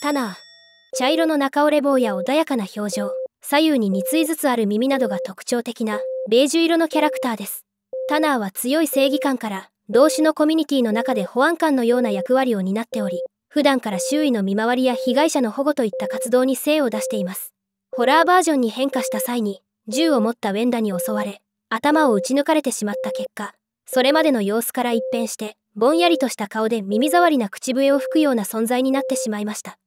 タナー茶色の中折れ棒や穏やかな表情左右に2対ずつある耳などが特徴的なベージュ色のキャラクターですタナーは強い正義感から同種のコミュニティの中で保安官のような役割を担っており普段から周囲の見回りや被害者の保護といった活動に精を出していますホラーバージョンに変化した際に銃を持ったウェンダに襲われ頭を撃ち抜かれてしまった結果それまでの様子から一変してぼんやりとした顔で耳障りな口笛を吹くような存在になってしまいました